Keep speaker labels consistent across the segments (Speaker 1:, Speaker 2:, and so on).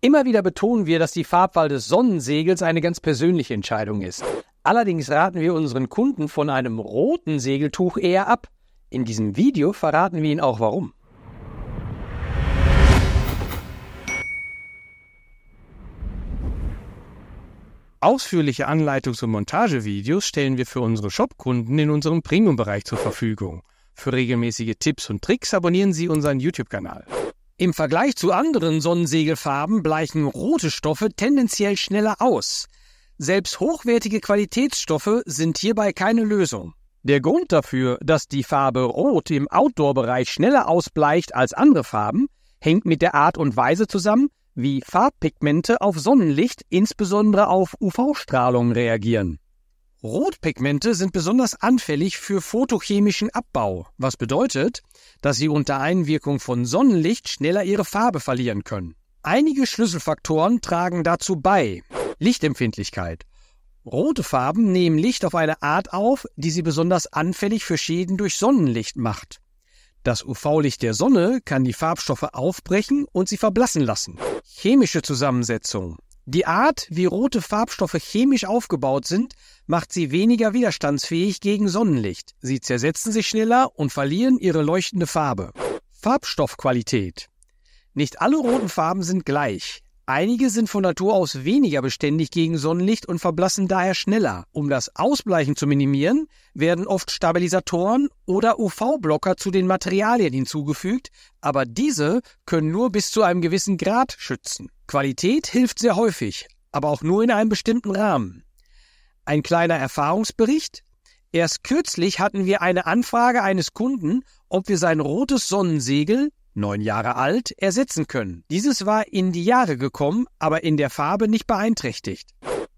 Speaker 1: Immer wieder betonen wir, dass die Farbwahl des Sonnensegels eine ganz persönliche Entscheidung ist. Allerdings raten wir unseren Kunden von einem roten Segeltuch eher ab. In diesem Video verraten wir Ihnen auch warum. Ausführliche Anleitungs- und Montagevideos stellen wir für unsere Shop-Kunden in unserem Premium-Bereich zur Verfügung. Für regelmäßige Tipps und Tricks abonnieren Sie unseren YouTube-Kanal. Im Vergleich zu anderen Sonnensegelfarben bleichen rote Stoffe tendenziell schneller aus. Selbst hochwertige Qualitätsstoffe sind hierbei keine Lösung. Der Grund dafür, dass die Farbe Rot im Outdoor-Bereich schneller ausbleicht als andere Farben, hängt mit der Art und Weise zusammen, wie Farbpigmente auf Sonnenlicht, insbesondere auf UV-Strahlung, reagieren. Rotpigmente sind besonders anfällig für photochemischen Abbau, was bedeutet, dass sie unter Einwirkung von Sonnenlicht schneller ihre Farbe verlieren können. Einige Schlüsselfaktoren tragen dazu bei. Lichtempfindlichkeit. Rote Farben nehmen Licht auf eine Art auf, die sie besonders anfällig für Schäden durch Sonnenlicht macht. Das UV-Licht der Sonne kann die Farbstoffe aufbrechen und sie verblassen lassen. Chemische Zusammensetzung. Die Art, wie rote Farbstoffe chemisch aufgebaut sind, macht sie weniger widerstandsfähig gegen Sonnenlicht. Sie zersetzen sich schneller und verlieren ihre leuchtende Farbe. Farbstoffqualität. Nicht alle roten Farben sind gleich. Einige sind von Natur aus weniger beständig gegen Sonnenlicht und verblassen daher schneller. Um das Ausbleichen zu minimieren, werden oft Stabilisatoren oder UV-Blocker zu den Materialien hinzugefügt, aber diese können nur bis zu einem gewissen Grad schützen. Qualität hilft sehr häufig, aber auch nur in einem bestimmten Rahmen. Ein kleiner Erfahrungsbericht. Erst kürzlich hatten wir eine Anfrage eines Kunden, ob wir sein rotes Sonnensegel, neun Jahre alt, ersetzen können. Dieses war in die Jahre gekommen, aber in der Farbe nicht beeinträchtigt.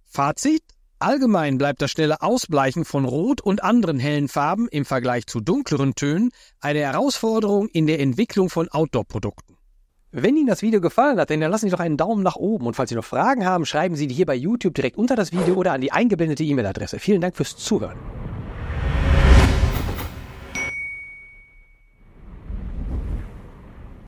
Speaker 1: Fazit? Allgemein bleibt das schnelle Ausbleichen von Rot und anderen hellen Farben im Vergleich zu dunkleren Tönen eine Herausforderung in der Entwicklung von Outdoor-Produkten. Wenn Ihnen das Video gefallen hat, dann lassen Sie doch einen Daumen nach oben. Und falls Sie noch Fragen haben, schreiben Sie die hier bei YouTube direkt unter das Video oder an die eingeblendete E-Mail-Adresse. Vielen Dank fürs Zuhören.